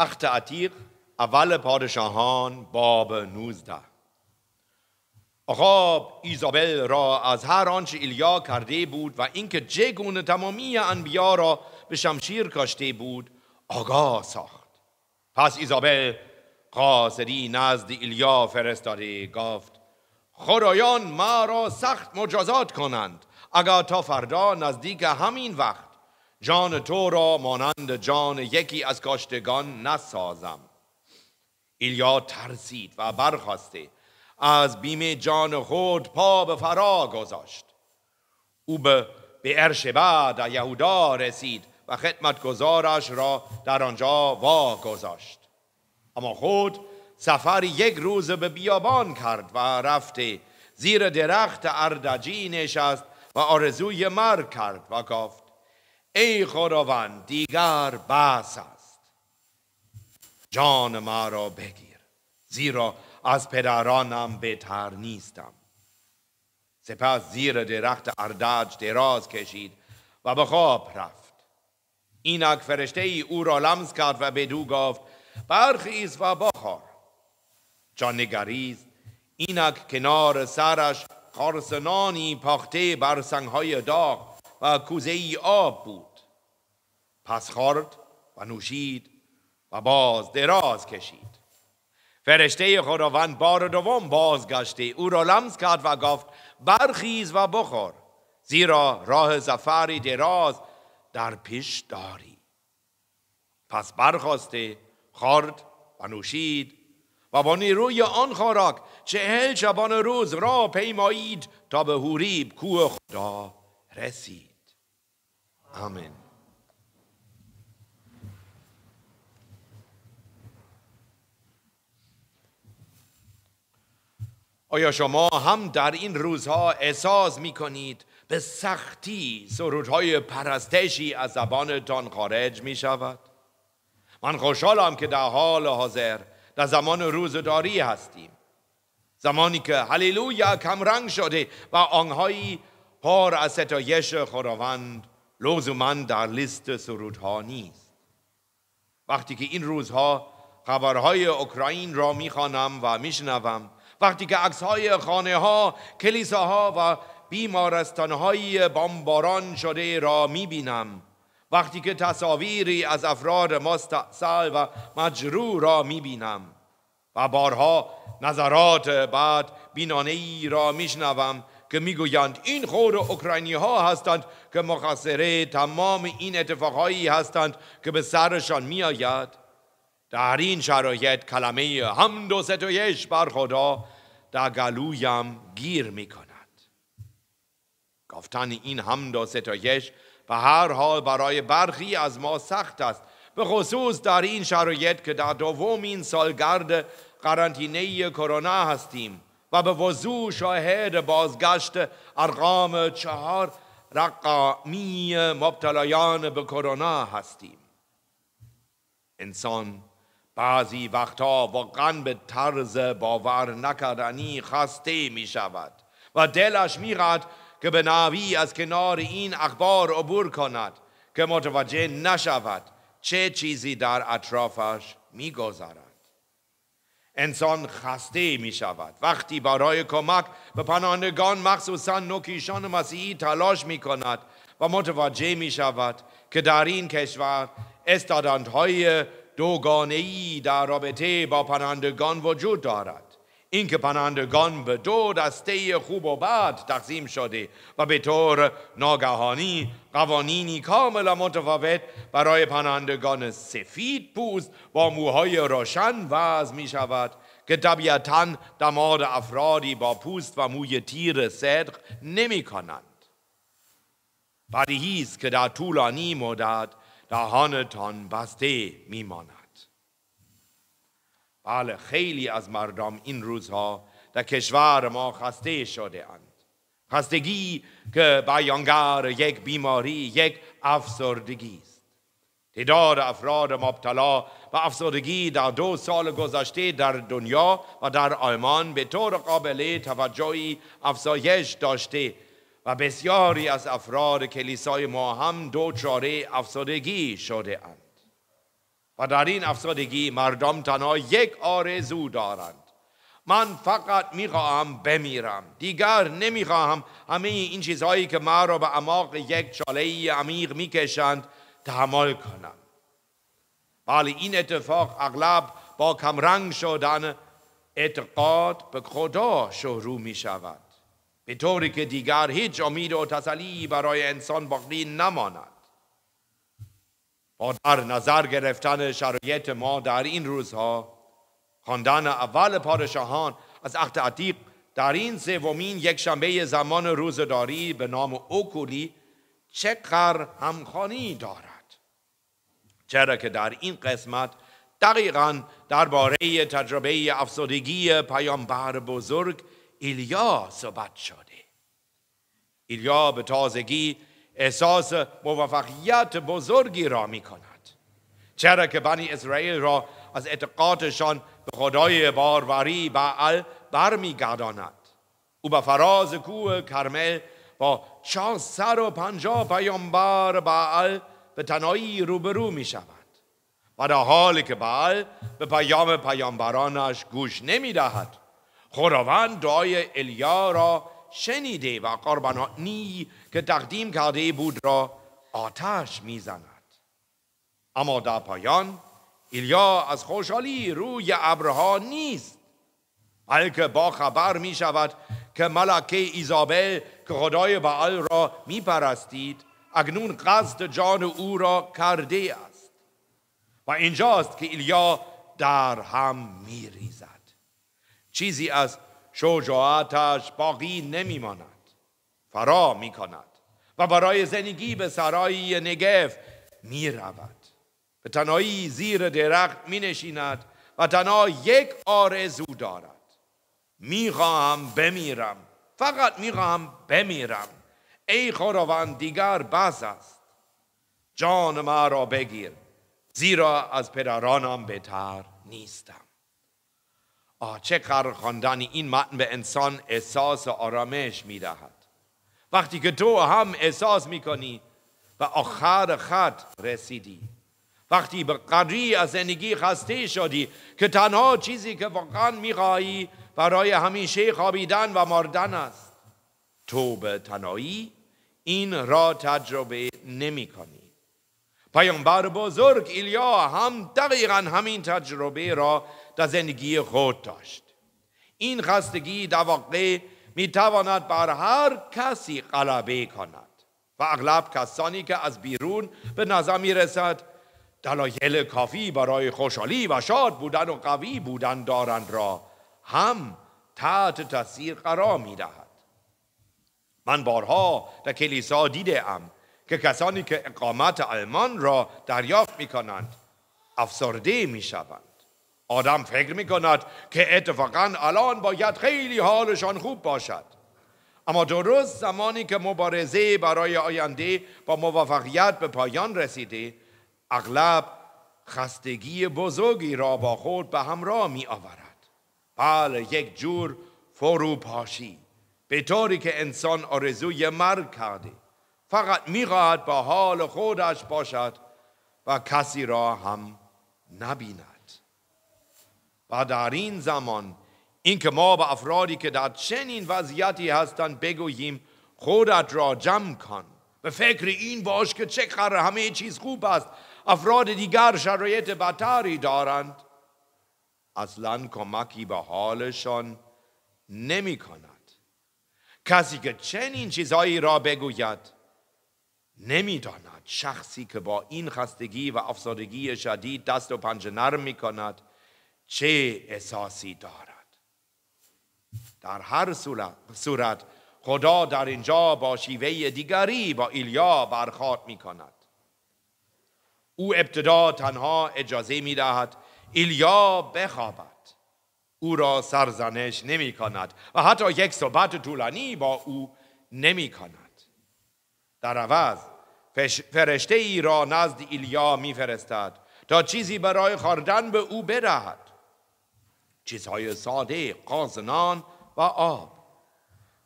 اخت عتیق اول پادشاهان باب نوزده آقاب ایزابل را از هر آنچه ایلیا کرده بود و اینکه جگون تمامی انبیا را به شمشیر کاشته بود آگاه ساخت پس ایزابل قاصری نزد ایلیا فرستاده گفت خدایان ما را سخت مجازات کنند اگر تا فردا نزدیک همین وقت جان تو را مانند جان یکی از کاشتگان نسازم ایلیا ترسید و برخواسته از بیمه جان خود پا به فرا گذاشت او به به بعد در یهودا رسید و خدمت خدمتگزارش را در آنجا وا گذاشت اما خود سفر یک روز به بیابان کرد و رفته زیر درخت اردجی نشست و آرزوی مرگ کرد و گفت ای خداوند دیگر بس است جان ما را بگیر زیرا از پدرانم بهتر نیستم سپس زیر درخت اردج دراز کشید و به خواب رفت اینک فرشته ای او را لمس کرد و به دو گفت برخیز و بخور چون اینک کنار سرش خارسنانی پخته بر سنگهای داغ و کوزه ای آب بود پس خورد و نوشید و باز دراز کشید فرشته خداوند بار دوم بازگشته او را لمس کرد و گفت برخیز و بخور زیرا راه زفری دراز در پیش داری پس برخواسته خورد و نوشید و با نیروی آن خوراک چهل شبان روز را پیمایید تا به هوریب کوه خدا رسید Amen. آیا شما هم در این روزها احساس می کنید به سختی سرودهای پرستشی از زبانتان خارج می شود؟ من خوشحالم که در حال حاضر در زمان روزداری هستیم زمانی که هلیلویا کمرنگ شده و آنهایی پر از ستایش خداوند من در لیست سرودها نیست وقتی که این روزها خبرهای اوکراین را میخوانم و میشنوم وقتی که عکسهای خانه ها کلیساها و های بمباران شده را میبینم وقتی که تصاویری از افراد مستعصل و مجروع را میبینم و بارها نظرات بعد بینانه ای را میشنوم که میگویند این خود اوکراینی ها هستند که مخصره تمام این اتفاقهایی هستند که به سرشان میآید در این شرایط کلمه هم و ستایش بر خدا در گلویم گیر می کند گفتن این هم و ستایش به هر حال برای برخی از ما سخت است به خصوص در این شرایط که در دومین سالگرد قرنطینه کرونا هستیم و به وضوع شاهد بازگشت ارقام چهار رقامی مبتلایان به کرونا هستیم انسان بعضی وقتها واقعا به طرز باور نکردنی خسته می شود و دلش میرد که به ناوی از کنار این اخبار عبور کند که متوجه نشود چه چیزی در اطرافش می گذارد. انسان خسته می شود وقتی برای کمک به پناهندگان مخصوصا نوکیشان مسیحی تلاش می کند و متوجه می شود که در این کشور های دوگانه در رابطه با پناهندگان وجود دارد این که پناهندگان به دو دسته خوب و بد تقسیم شده و به طور ناگهانی قوانینی کاملا متفاوت برای پناهندگان سفید پوست با موهای روشن وضع می شود که طبیعتا دماد افرادی با پوست و موی تیر صدق نمی کنند. بدیهی است که در طولانی مدت دهانتان بسته میماند بله خیلی از مردم این روزها در کشور ما خسته شده اند خستگی که بیانگر یک بیماری یک افسردگی است تعداد افراد مبتلا و افسردگی در دو سال گذشته در دنیا و در آلمان به طور قابل توجهی افزایش داشته و بسیاری از افراد کلیسای ما هم دوچاره افسردگی شده اند و در این افسردگی مردم تنها یک آرزو دارند من فقط میخواهم بمیرم دیگر نمیخواهم همه این چیزهایی که ما را به اماق یک چاله عمیق میکشند تحمل کنم ولی بله، این اتفاق اغلب با کمرنگ شدن اعتقاد به خدا شروع می شود به طوری که دیگر هیچ امید و تسلی برای انسان باقی نماند با در نظر گرفتن شرایط ما در این روزها خواندن اول پادشاهان از عهد عتیق در این سومین یک شنبه زمان روزداری به نام اوکولی چقدر همخانی دارد چرا که در این قسمت دقیقا درباره تجربه افسردگی پیامبر بزرگ ایلیا صحبت شده ایلیا به تازگی احساس موفقیت بزرگی را می کند چرا که بنی اسرائیل را از اعتقادشان به خدای باروری بعل برمیگرداند او به فراز کوه کرمل با پنجا پیامبر بعل به تنهایی روبرو می شود و در حالی که بعل به پیام پیامبرانش گوش نمی دهد خداوند دعای الیا را شنیده و قربانی که تقدیم کرده بود را آتش میزند اما در پایان ایلیا از خوشحالی روی ابرها نیست بلکه با خبر می شود که ملکه ایزابل که خدای بعل را می پرستید اگنون قصد جان او را کرده است و اینجاست که ایلیا در هم می ریزد چیزی از شجاعتش باقی نمی ماند فرا می کند و برای زندگی به سرای نگف می رود به تنهایی زیر درخت می نشیند و تنها یک آرزو دارد می خواهم بمیرم فقط می خواهم بمیرم ای خداوند دیگر بس است جان را بگیر زیرا از پدرانم بهتر نیستم آه چه کار خواندن این متن به انسان احساس و آرامش میدهد وقتی که تو هم احساس میکنی و آخر خط رسیدی وقتی به قدری از زندگی خسته شدی که تنها چیزی که واقعا میخواهی برای همیشه خوابیدن و مردن است تو به تنهایی این را تجربه نمی کنی پیامبر بزرگ ایلیا هم دقیقا همین تجربه را در زندگی خود داشت این خستگی در واقع می تواند بر هر کسی غلبه کند و اغلب کسانی که از بیرون به نظر می رسد دلایل کافی برای خوشحالی و شاد بودن و قوی بودن دارند را هم تحت تاثیر قرار می دهد من بارها در کلیسا دیده ام که کسانی که اقامت آلمان را دریافت می کنند افسرده می شوند آدم فکر می کند که اتفاقا الان باید خیلی حالشان خوب باشد اما درست زمانی که مبارزه برای آینده با موفقیت به پایان رسیده اغلب خستگی بزرگی را با خود به همراه می آورد بله یک جور پاشی به طوری که انسان آرزوی مرگ کرده فقط خواهد با حال خودش باشد و کسی را هم نبیند و در این زمان اینکه ما به افرادی که در چنین وضعیتی هستند بگوییم خودت را جمع کن به فکر این باش که چه قرار همه چیز خوب است افراد دیگر شرایط بدتری دارند اصلا کمکی به حالشان نمی کند کسی که چنین چیزهایی را بگوید نمی داند شخصی که با این خستگی و افسردگی شدید دست و پنجه نرم می کند چه احساسی دارد در هر صورت خدا در اینجا با شیوه دیگری با ایلیا برخورد می کند او ابتدا تنها اجازه می دهد ایلیا بخوابد او را سرزنش نمی کند و حتی یک صحبت طولانی با او نمی کند در عوض فرشته ای را نزد ایلیا می فرستد تا چیزی برای خوردن به او بدهد چیزهای ساده قازنان و آب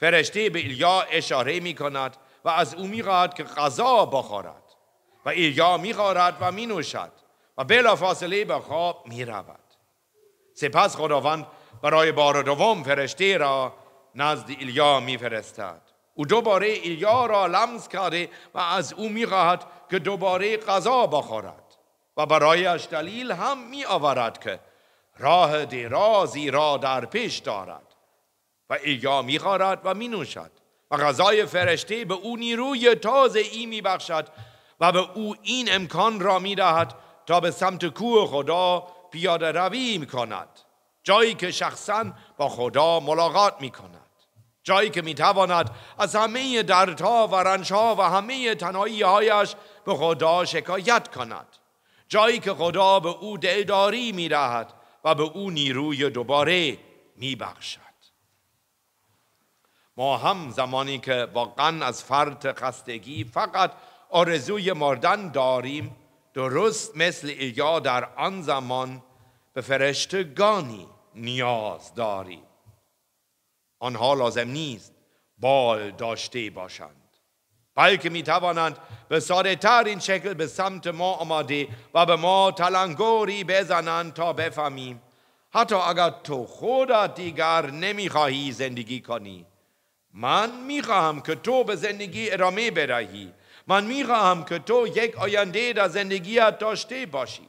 فرشته به ایلیا اشاره می کند و از او می که غذا بخورد و ایلیا می خورد و می نوشد و بلا فاصله به خواب می رود سپس خداوند برای بار دوم فرشته را نزد ایلیا می فرستد او دوباره ایلیا را لمس کرده و از او می خواهد که دوباره غذا بخورد و برایش دلیل هم می آورد که راه درازی را در پیش دارد و می خارد و می نوشد و غذای فرشته به او نیروی تازه ای می بخشد و به او این امکان را می دهد تا به سمت کوه خدا پیاده روی می کند جایی که شخصا با خدا ملاقات می کند جایی که می تواند از همه دردها و رنجها و همه تنهایی هایش به خدا شکایت کند جایی که خدا به او دلداری می دهد و به او نیروی دوباره میبخشد ما هم زمانی که واقعا از فرد خستگی فقط آرزوی مردن داریم درست مثل ایلیا در آن زمان به فرشتگانی نیاز داریم آنها لازم نیست بال داشته باشند بلکه به به این شکل به سمت ما آمده و به ما تلنگوری بزنند تا بفهمیم حتی اگر تو خودت دیگر نمیخواهی زندگی کنی من میخواهم که تو به زندگی ادامه بدهی من میخواهم که تو یک آینده در زندگیت داشته باشی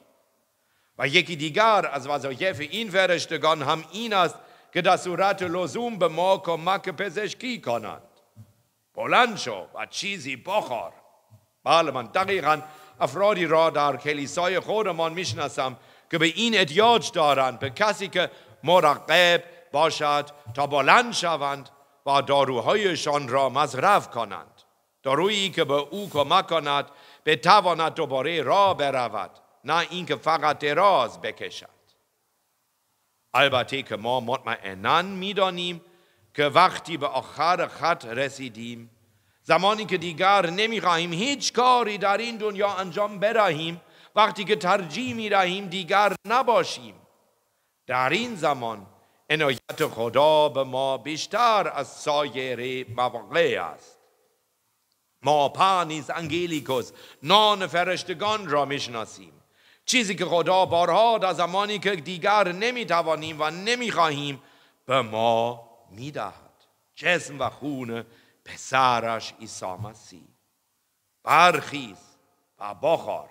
و یکی دیگر از وظایف این فرشتگان هم این است که در صورت لزوم به ما کمک پزشکی کنند بلند شو و چیزی بخور بله من دقیقا افرادی را در کلیسای خودمان میشناسم که به این ادیاج دارند به کسی که مراقب باشد تا بلند شوند و داروهایشان را مصرف کنند دارویی که به او کمک کند بتواند دوباره را برود نه اینکه فقط دراز بکشد البته که ما مطمئنا میدانیم که وقتی به آخر خط رسیدیم زمانی که دیگر نمیخواهیم هیچ کاری در این دنیا انجام برهیم وقتی که ترجیح رهیم دیگر نباشیم در این زمان عنایت خدا به ما بیشتر از سایر مواقع است ما پانیز انگلیکوس نان فرشتگان را میشناسیم چیزی که خدا بارها در زمانی که دیگر نمی نمیتوانیم و نمیخواهیم به ما میدهد جسم و خون پسرش عیسی مسیح برخیز و بخار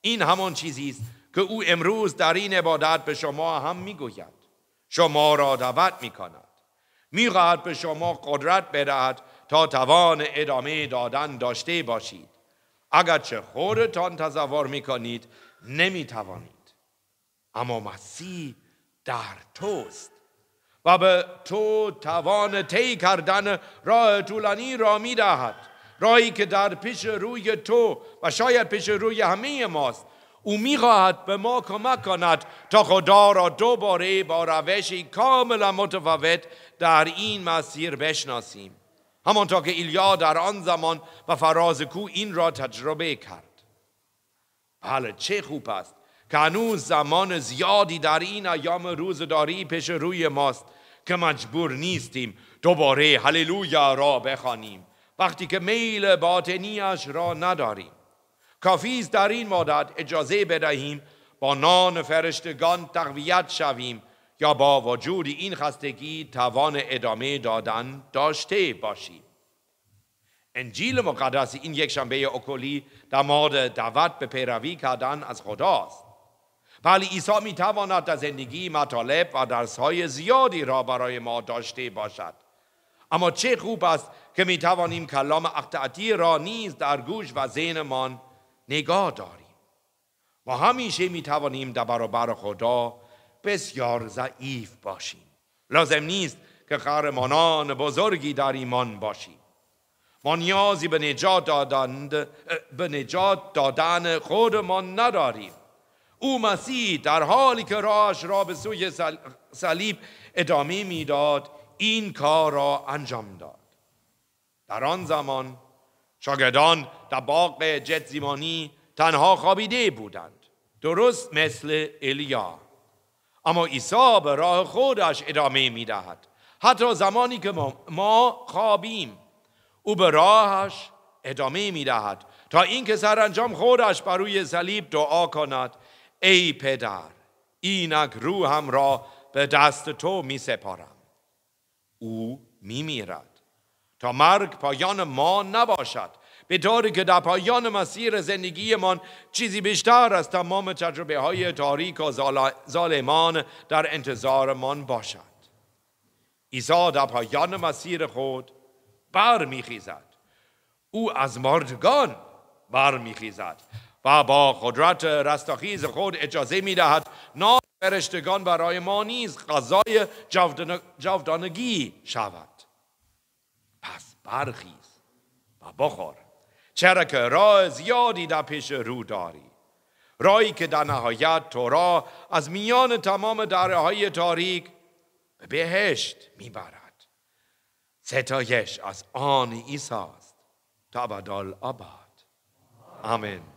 این همان چیزی است که او امروز در این عبادت به شما هم میگوید شما را دعوت میکند میخواهد به شما قدرت بدهد تا توان ادامه دادن داشته باشید اگرچه خودتان تصور میکنید نمیتوانید اما مسیح در توست و به تو توان طی کردن راه طولانی را می دهد راهی که در پیش روی تو و شاید پیش روی همه ماست او می خواهد به ما کمک کند تا خدا را دوباره با روشی کاملا متفاوت در این مسیر بشناسیم همانطور که ایلیا در آن زمان و فراز کو این را تجربه کرد بله چه خوب است که هنوز زمان زیادی در این ایام روزداری پیش روی ماست که مجبور نیستیم دوباره هللویا را بخوانیم وقتی که میل باطنیش را نداریم کافیز در این مدت اجازه بدهیم با نان فرشتگان تقویت شویم یا با وجود این خستگی توان ادامه دادن داشته باشیم انجیل مقدس این یک شنبه اکولی در مورد دعوت به پیروی کردن از خداست ولی عیسی می تواند در زندگی مطالب و درسهای زیادی را برای ما داشته باشد اما چه خوب است که می توانیم کلام اقتعتی را نیز در گوش و ذهنمان نگاه داریم و همیشه می توانیم در برابر خدا بسیار ضعیف باشیم لازم نیست که قهرمانان بزرگی در ایمان باشیم ما نیازی به نجات دادن, به نجات دادن خودمان نداریم او مسیح در حالی که راهش را به سوی صلیب ادامه میداد این کار را انجام داد در آن زمان شاگردان در باغ جتزیمانی تنها خوابیده بودند درست مثل الیا اما عیسی به راه خودش ادامه می دهد حتی زمانی که ما خوابیم او به راهش ادامه می دهد تا اینکه سرانجام خودش بر روی صلیب دعا کند ای پدر اینک روحم را به دست تو می سپارم او می میرد تا مرگ پایان ما نباشد به طوری که در پایان مسیر زندگیمان چیزی بیشتر از تمام تجربه های تاریک و ظالمان در انتظارمان باشد عیسی در پایان مسیر خود برمیخیزد او از مردگان برمیخیزد و با قدرت رستاخیز خود اجازه می دهد نام فرشتگان برای ما نیز غذای جاودانگی شود پس برخیز و بخور چرا که راه زیادی در پیش رو داری که در نهایت تو را از میان تمام دره های تاریک به بهشت میبرد ستایش از آن عیسی تا آباد آمین